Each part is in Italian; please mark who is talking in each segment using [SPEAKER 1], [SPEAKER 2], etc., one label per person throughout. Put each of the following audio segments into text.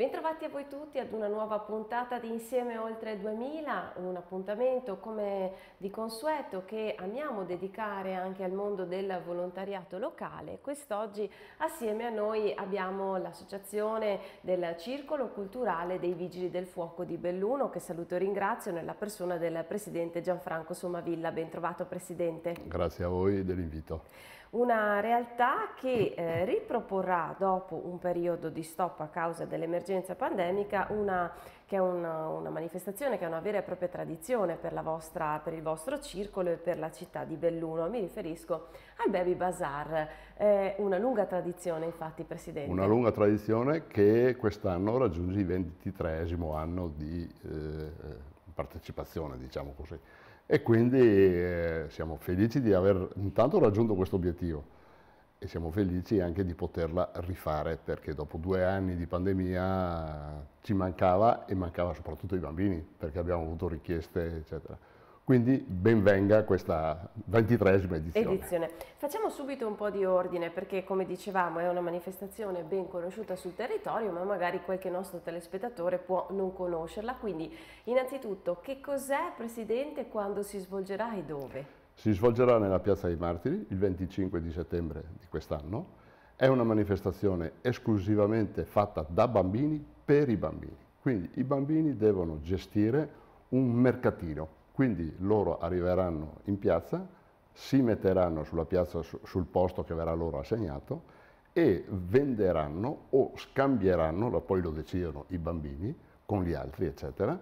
[SPEAKER 1] Bentrovati a voi tutti ad una nuova puntata di Insieme Oltre 2000, un appuntamento come di consueto che amiamo dedicare anche al mondo del volontariato locale. Quest'oggi assieme a noi abbiamo l'associazione del Circolo Culturale dei Vigili del Fuoco di Belluno che saluto e ringrazio nella persona del presidente Gianfranco Somavilla. Bentrovato presidente.
[SPEAKER 2] Grazie a voi dell'invito
[SPEAKER 1] una realtà che eh, riproporrà dopo un periodo di stop a causa dell'emergenza pandemica una che è una, una, manifestazione che è una vera e propria tradizione per, vostra, per, il vostro circolo e per la città di Belluno. Mi riferisco al Baby Bazaar, eh, una lunga tradizione infatti Presidente. Una
[SPEAKER 2] lunga tradizione che quest'anno raggiunge il 23 anno di eh, eh, partecipazione, diciamo così e quindi eh, siamo felici di aver intanto raggiunto questo obiettivo e siamo felici anche di poterla rifare perché dopo due anni di pandemia ci mancava e mancava soprattutto i bambini perché abbiamo avuto richieste eccetera. Quindi benvenga questa ventitresima edizione. edizione.
[SPEAKER 1] Facciamo subito un po' di ordine perché come dicevamo è una manifestazione ben conosciuta sul territorio ma magari qualche nostro telespettatore può non conoscerla. Quindi innanzitutto che cos'è Presidente, quando si svolgerà e dove?
[SPEAKER 2] Si svolgerà nella Piazza dei Martiri il 25 di settembre di quest'anno. È una manifestazione esclusivamente fatta da bambini per i bambini. Quindi i bambini devono gestire un mercatino quindi loro arriveranno in piazza, si metteranno sulla piazza sul posto che verrà loro assegnato e venderanno o scambieranno, poi lo decidono i bambini con gli altri, eccetera,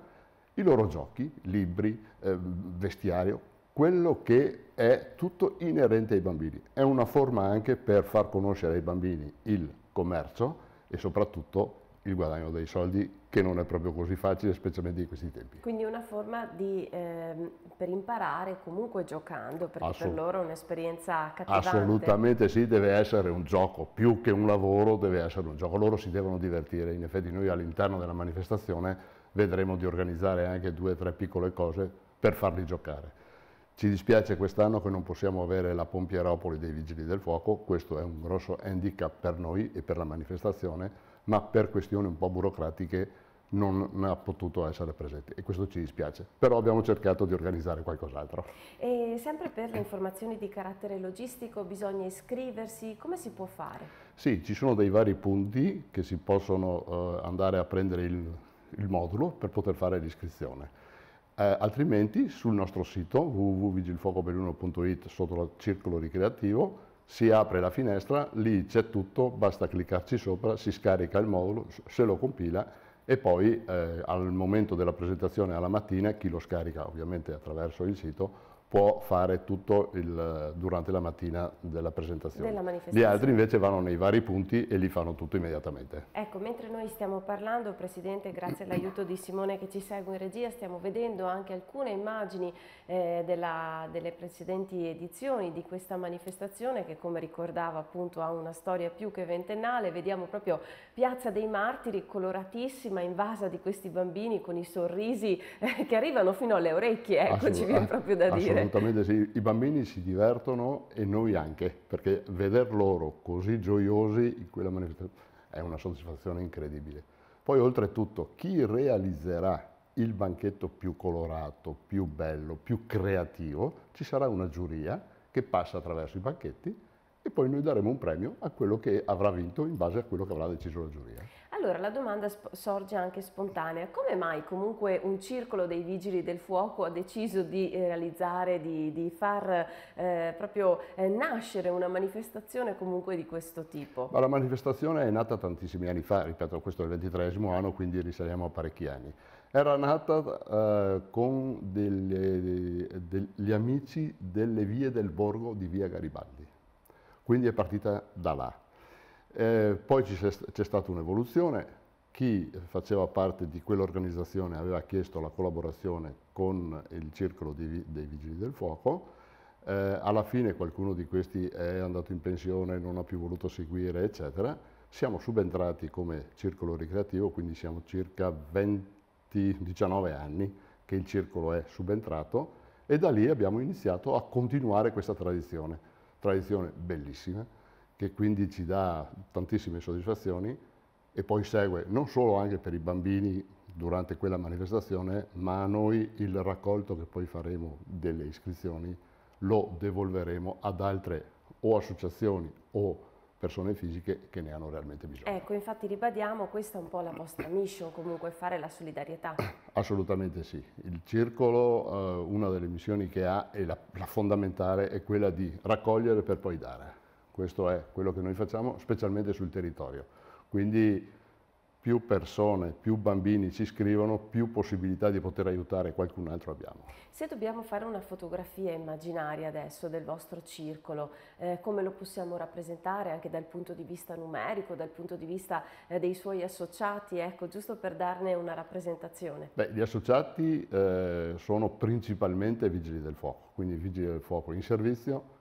[SPEAKER 2] i loro giochi, libri, eh, vestiario, quello che è tutto inerente ai bambini. È una forma anche per far conoscere ai bambini il commercio e soprattutto il guadagno dei soldi, che non è proprio così facile, specialmente in questi tempi.
[SPEAKER 1] Quindi una forma di, eh, per imparare comunque giocando, perché Assolut- per loro è un'esperienza cattiva. Assolutamente
[SPEAKER 2] sì, deve essere un gioco, più che un lavoro deve essere un gioco, loro si devono divertire, in effetti noi all'interno della manifestazione vedremo di organizzare anche due o tre piccole cose per farli giocare. Ci dispiace quest'anno che non possiamo avere la Pompieropoli dei Vigili del Fuoco, questo è un grosso handicap per noi e per la manifestazione, ma per questioni un po' burocratiche non ha potuto essere presente e questo ci dispiace, però abbiamo cercato di organizzare qualcos'altro.
[SPEAKER 1] E sempre per le informazioni di carattere logistico bisogna iscriversi, come si può fare?
[SPEAKER 2] Sì, ci sono dei vari punti che si possono eh, andare a prendere il, il, modulo per poter fare l'iscrizione. Eh, altrimenti sul nostro sito www.vigilfuocobeluno.it sotto il circolo ricreativo si apre la finestra, lì c'è tutto, basta cliccarci sopra, si scarica il modulo, se lo compila e poi eh, al momento della presentazione alla mattina chi lo scarica ovviamente attraverso il sito può fare tutto il, durante la mattina della presentazione. Della Gli altri invece vanno nei vari punti e li fanno tutto immediatamente.
[SPEAKER 1] Ecco, mentre noi stiamo parlando, Presidente, grazie all'aiuto di Simone che ci segue in regia, stiamo vedendo anche alcune immagini eh, della, delle precedenti edizioni di questa manifestazione che come ricordava appunto ha una storia più che ventennale. Vediamo proprio Piazza dei Martiri coloratissima, invasa di questi bambini con i sorrisi eh, che arrivano fino alle orecchie, ecco ci viene proprio da dire.
[SPEAKER 2] Assolutamente sì, i bambini si divertono e noi anche, perché veder loro così gioiosi in quella manifestazione è una soddisfazione incredibile. Poi oltretutto chi realizzerà il banchetto più colorato, più bello, più creativo, ci sarà una giuria che passa attraverso i banchetti e poi noi daremo un premio a quello che avrà vinto in base a quello che avrà deciso la giuria.
[SPEAKER 1] Allora la domanda sorge anche spontanea, come mai comunque un circolo dei vigili del fuoco ha deciso di eh, realizzare, di, di far eh, proprio eh, nascere una manifestazione comunque di questo tipo?
[SPEAKER 2] Ma la manifestazione è nata tantissimi anni fa, ripeto questo è il ventitresimo anno quindi risaliamo a parecchi anni. Era nata eh, con delle, degli amici delle vie del borgo di via Garibaldi, quindi è partita da là eh, poi c'è stata un'evoluzione, chi faceva parte di quell'organizzazione aveva chiesto la collaborazione con il circolo di, dei Vigili del Fuoco, eh, alla fine qualcuno di questi è andato in pensione, non ha più voluto seguire, eccetera. Siamo subentrati come circolo ricreativo, quindi siamo circa 20, 19 anni che il circolo è subentrato e da lì abbiamo iniziato a continuare questa tradizione, tradizione bellissima, che quindi ci dà tantissime soddisfazioni e poi segue non solo anche per i bambini durante quella manifestazione, ma a noi il raccolto che poi faremo delle iscrizioni lo devolveremo ad altre o associazioni o persone fisiche che ne hanno realmente bisogno.
[SPEAKER 1] Ecco, infatti ribadiamo, questa è un po' la vostra mission, comunque fare la solidarietà.
[SPEAKER 2] Assolutamente sì. Il circolo, eh, una delle missioni che ha, e la, la fondamentale, è quella di raccogliere per poi dare. Questo è quello che noi facciamo, specialmente sul territorio. Quindi più persone, più bambini ci scrivono, più possibilità di poter aiutare qualcun altro abbiamo.
[SPEAKER 1] Se dobbiamo fare una fotografia immaginaria adesso del vostro circolo, eh, come lo possiamo rappresentare anche dal punto di vista numerico, dal punto di vista eh, dei suoi associati, ecco, giusto per darne una rappresentazione?
[SPEAKER 2] Beh, gli associati eh, sono principalmente vigili del fuoco, quindi vigili del fuoco in servizio,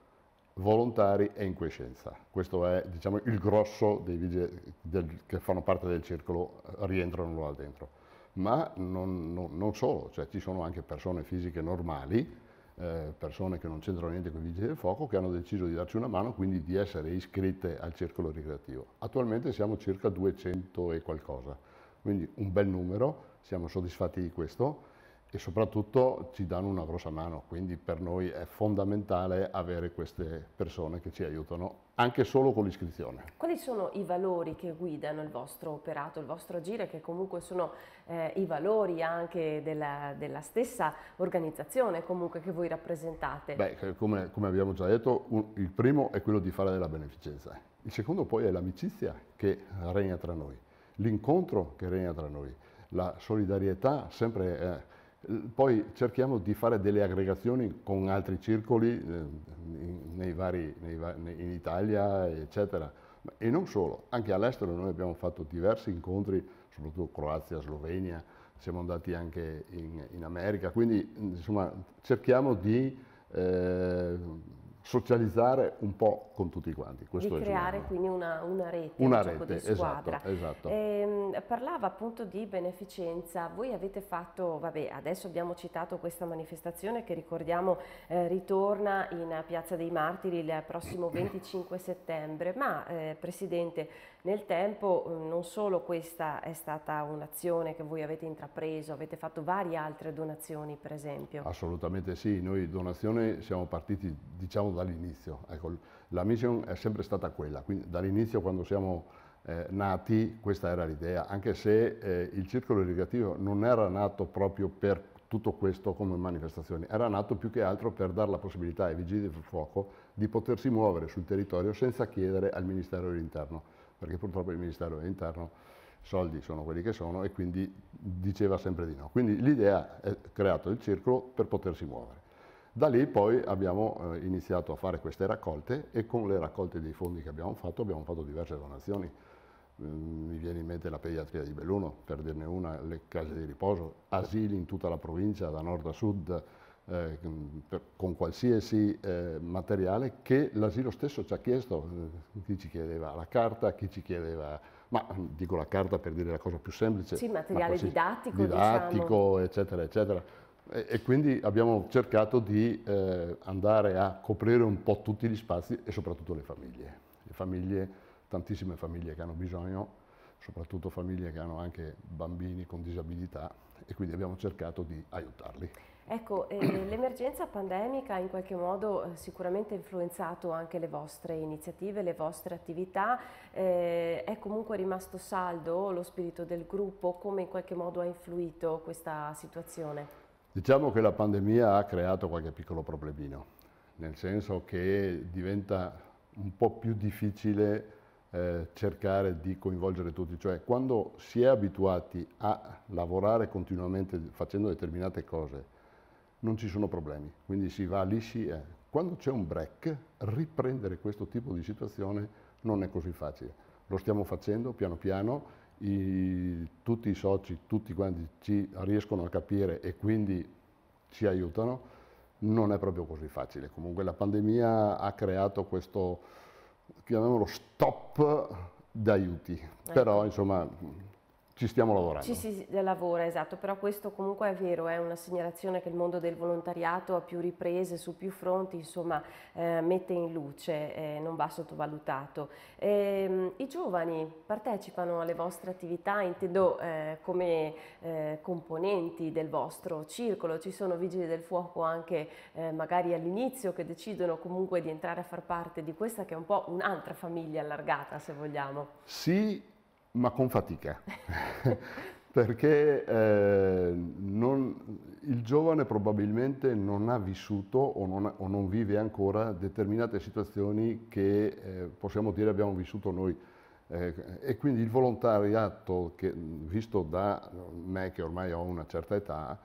[SPEAKER 2] volontari e in quiescenza. Questo è diciamo, il grosso dei vigili del, che fanno parte del circolo, eh, rientrano là dentro. Ma non, non, non solo, cioè, ci sono anche persone fisiche normali, eh, persone che non c'entrano niente con i vigili del fuoco, che hanno deciso di darci una mano, quindi di essere iscritte al circolo ricreativo. Attualmente siamo circa 200 e qualcosa, quindi un bel numero, siamo soddisfatti di questo e soprattutto ci danno una grossa mano, quindi per noi è fondamentale avere queste persone che ci aiutano anche solo con l'iscrizione.
[SPEAKER 1] Quali sono i valori che guidano il vostro operato, il vostro agire, che comunque sono eh, i valori anche della, della, stessa organizzazione comunque che voi rappresentate? Beh,
[SPEAKER 2] eh, come, come abbiamo già detto, un, il primo è quello di fare della beneficenza, il secondo poi è l'amicizia che regna tra noi, l'incontro che regna tra noi, la solidarietà sempre... Eh, poi cerchiamo di fare delle aggregazioni con altri circoli eh, vari, nei, in Italia, eccetera. E non solo, anche all'estero noi abbiamo fatto diversi incontri, soprattutto Croazia, Slovenia, siamo andati anche in, in America, quindi insomma cerchiamo di eh, socializzare un po' con tutti quanti. Questo di creare
[SPEAKER 1] quindi una, una rete, una un rete, esatto, esatto. E, ehm, parlava appunto di beneficenza, voi avete fatto, vabbè adesso abbiamo citato questa manifestazione che ricordiamo eh, ritorna in Piazza dei Martiri il prossimo 25 settembre, ma eh, Presidente nel tempo eh, non solo questa è stata un'azione che voi avete intrapreso, avete fatto varie altre donazioni per esempio.
[SPEAKER 2] Assolutamente sì, noi donazione siamo partiti diciamo dall'inizio, ecco, la mission è sempre stata quella, quindi dall'inizio quando siamo eh, nati questa era l'idea, anche se eh, il circolo irrigativo non era nato proprio per tutto questo come manifestazione, era nato più che altro per dare la possibilità ai vigili del fuoco di potersi muovere sul territorio senza chiedere al Ministero dell'Interno perché purtroppo il Ministero dell'Interno soldi sono quelli che sono e quindi diceva sempre di no. Quindi l'idea è creato il circolo per potersi muovere. Da lì poi abbiamo eh, iniziato a fare queste raccolte e con le raccolte dei fondi che abbiamo fatto abbiamo fatto diverse donazioni. Mm, mi viene in mente la pediatria di Belluno, per dirne una, le case di riposo, asili in tutta la provincia, da nord a sud, eh, con qualsiasi eh, materiale che l'asilo stesso ci ha chiesto, eh, chi ci chiedeva la carta, chi ci chiedeva, ma mm, dico la carta per dire la cosa più semplice. Sì, materiale didattico. Didattico, diciamo. eccetera, eccetera. E, e, quindi abbiamo cercato di eh, andare a coprire un po' tutti gli spazi e soprattutto le famiglie. Le famiglie, tantissime famiglie che hanno bisogno, soprattutto famiglie che hanno anche bambini con disabilità e quindi abbiamo cercato di aiutarli.
[SPEAKER 1] Ecco, eh, l'emergenza pandemica in qualche modo eh, sicuramente ha influenzato anche le vostre iniziative, le vostre attività, eh, è comunque rimasto saldo lo spirito del gruppo, come in qualche modo ha influito questa situazione?
[SPEAKER 2] Diciamo che la pandemia ha creato qualche piccolo problemino, nel senso che diventa un po' più difficile eh, cercare di coinvolgere tutti, cioè quando si è abituati a lavorare continuamente facendo determinate cose, non ci sono problemi, quindi si va lì, si è. Quando c'è un break, riprendere questo tipo di situazione non è così facile. Lo stiamo facendo piano piano, i, tutti i soci, tutti quanti ci riescono a capire e quindi ci aiutano. Non è proprio così facile. Comunque la pandemia ha creato questo, chiamiamolo stop d'aiuti, ecco. però insomma ci stiamo lavorando. Ci
[SPEAKER 1] si lavora, esatto, però questo comunque è vero, è una segnalazione che il mondo del volontariato a più riprese, su più fronti, insomma, eh, mette in luce, eh, non va sottovalutato. E, ehm, I giovani partecipano alle vostre attività, intendo eh, come eh, componenti del vostro circolo, ci sono vigili del fuoco anche eh, magari all'inizio che decidono comunque di entrare a far parte di questa che è un po' un'altra famiglia allargata, se vogliamo.
[SPEAKER 2] Sì, ma con fatica, perché eh, non, il giovane probabilmente non ha vissuto o non, o non vive ancora determinate situazioni che eh, possiamo dire abbiamo vissuto noi. Eh, e quindi il volontariato, che, visto da me che ormai ho una certa età,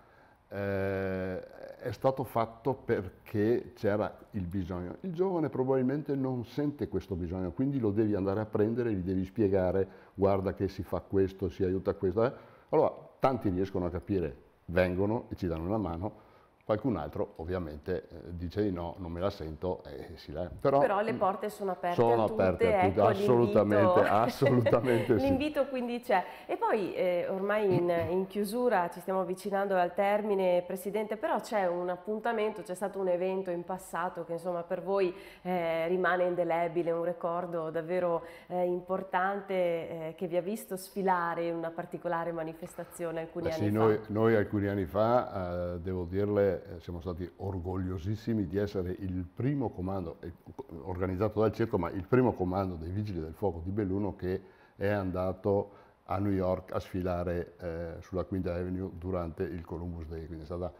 [SPEAKER 2] eh, è stato fatto perché c'era il bisogno. Il giovane probabilmente non sente questo bisogno, quindi lo devi andare a prendere, gli devi spiegare, guarda che si fa questo, si aiuta questo. Allora, tanti riescono a capire, vengono e ci danno una mano, Qualcun altro ovviamente eh, dice di no, non me la sento e si leva. Però, Però, le mm,
[SPEAKER 1] porte sono aperte sono a tutte, aperte a tutti, ecco, assolutamente, assolutamente sì. L'invito quindi c'è. E poi eh, ormai in, in, chiusura ci stiamo avvicinando al termine, Presidente, però c'è un appuntamento, c'è stato un evento in passato che insomma per voi eh, rimane indelebile, un ricordo davvero eh, importante eh, che vi ha visto sfilare in una particolare manifestazione alcuni Beh, anni sì, fa. Noi,
[SPEAKER 2] noi alcuni anni fa, eh, devo dirle, eh, siamo stati orgogliosissimi di essere il primo comando, organizzato dal circo, ma il primo comando dei Vigili del Fuoco di Belluno che è andato a New York a sfilare eh, sulla Quinta Avenue durante il Columbus Day, quindi è stata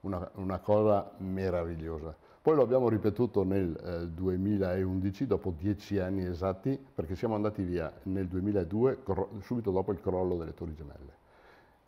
[SPEAKER 2] una, una cosa meravigliosa. Poi lo abbiamo ripetuto nel eh, 2011, dopo dieci anni esatti, perché siamo andati via nel 2002, subito dopo il crollo delle Torri Gemelle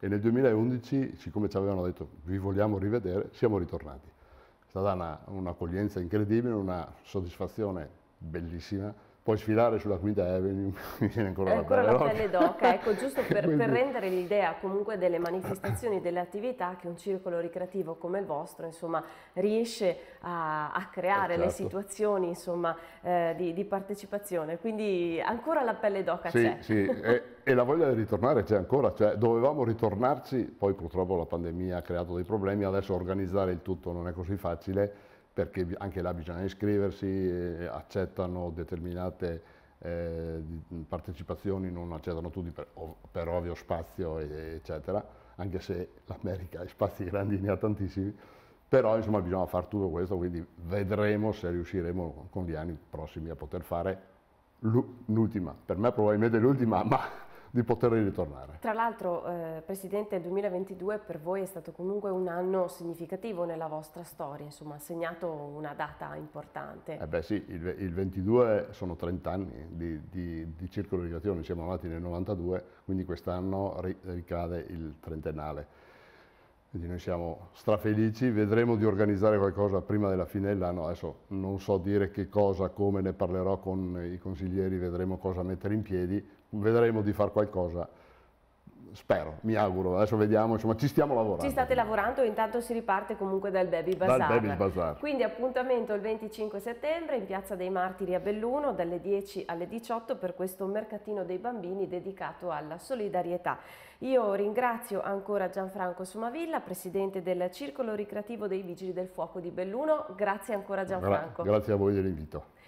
[SPEAKER 2] e nel 2011, siccome ci avevano detto vi vogliamo rivedere, siamo ritornati. È stata un'accoglienza un incredibile, una soddisfazione bellissima puoi sfilare sulla Quinta eh, Avenue mi viene ancora, ancora la pelle, pelle d'oca. ecco, giusto per, per rendere
[SPEAKER 1] l'idea comunque delle manifestazioni, delle attività che un circolo ricreativo come il vostro, insomma, riesce a, a creare esatto. le certo. situazioni, insomma, eh, di, di, partecipazione. Quindi ancora la pelle d'oca sì, c'è. Sì, e,
[SPEAKER 2] e, la voglia di ritornare c'è ancora, cioè dovevamo ritornarci, poi purtroppo la pandemia ha creato dei problemi, adesso organizzare il tutto non è così facile, perché anche là bisogna iscriversi, accettano determinate eh, partecipazioni, non accettano tutti per, per ovvio spazio, eccetera, anche se l'America ha spazi grandi ne ha tantissimi, però insomma bisogna fare tutto questo, quindi vedremo se riusciremo con gli anni prossimi a poter fare l'ultima, per me probabilmente l'ultima, ma di poter ritornare.
[SPEAKER 1] Tra l'altro, eh, Presidente, il 2022 per voi è stato comunque un anno significativo nella vostra storia, insomma, ha segnato una data importante. Eh
[SPEAKER 2] beh sì, il, il 22 sono 30 anni di, di, di circolo di creazione, siamo nati nel 92, quindi quest'anno ricade il trentennale. Quindi noi siamo strafelici, vedremo di organizzare qualcosa prima della fine dell'anno, adesso non so dire che cosa, come ne parlerò con i consiglieri, vedremo cosa mettere in piedi, vedremo di fare qualcosa. Spero, mi auguro, adesso vediamo, insomma ci stiamo lavorando. Ci state
[SPEAKER 1] lavorando, intanto si riparte comunque dal Baby Bazaar. Dal Baby Bazaar. Quindi appuntamento il 25 settembre in Piazza dei Martiri a Belluno dalle 10 alle 18 per questo mercatino dei bambini dedicato alla solidarietà. Io ringrazio ancora Gianfranco Somavilla, presidente del Circolo Ricreativo dei Vigili del Fuoco di Belluno. Grazie ancora Gianfranco. Gra
[SPEAKER 2] grazie a voi dell'invito.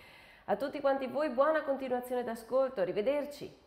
[SPEAKER 1] A tutti quanti voi buona continuazione d'ascolto, arrivederci.